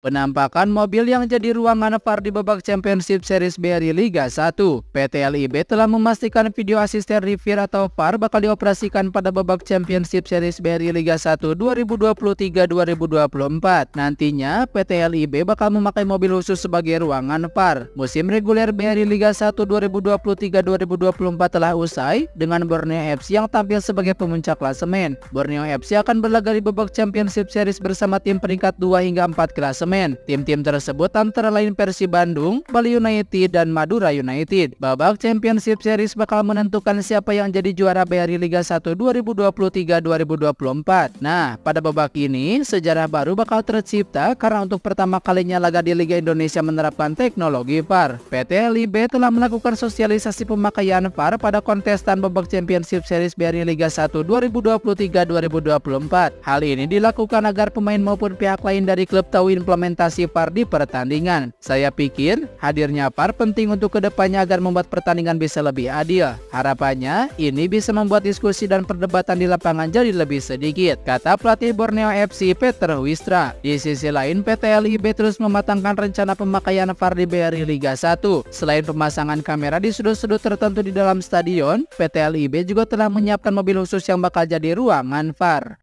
Penampakan mobil yang jadi ruangan VAR di babak Championship Series B Liga 1. PT LIB telah memastikan video asisten review atau VAR bakal dioperasikan pada babak Championship Series B Liga 1 2023-2024. Nantinya, PT LIB bakal memakai mobil khusus sebagai ruangan VAR. Musim reguler BRI Liga 1 2023-2024 telah usai dengan Borneo FC yang tampil sebagai pemuncak klasemen. Borneo FC akan berlaga di babak Championship Series bersama tim peringkat 2 hingga 4 klasemen klasemen. Tim-tim tersebut antara lain Persib Bandung, Bali United, dan Madura United. Babak Championship Series bakal menentukan siapa yang jadi juara BRI Liga 1 2023-2024. Nah, pada babak ini, sejarah baru bakal tercipta karena untuk pertama kalinya laga di Liga Indonesia menerapkan teknologi VAR. PT LIB telah melakukan sosialisasi pemakaian VAR pada kontestan babak Championship Series BRI Liga 1 2023-2024. Hal ini dilakukan agar pemain maupun pihak lain dari klub tahu implementasi implementasi VAR di pertandingan. Saya pikir hadirnya VAR penting untuk kedepannya agar membuat pertandingan bisa lebih adil. Harapannya ini bisa membuat diskusi dan perdebatan di lapangan jadi lebih sedikit, kata pelatih Borneo FC Peter Wistra. Di sisi lain PT LIB terus mematangkan rencana pemakaian VAR di BRI Liga 1. Selain pemasangan kamera di sudut-sudut tertentu di dalam stadion, PT LIB juga telah menyiapkan mobil khusus yang bakal jadi ruangan VAR.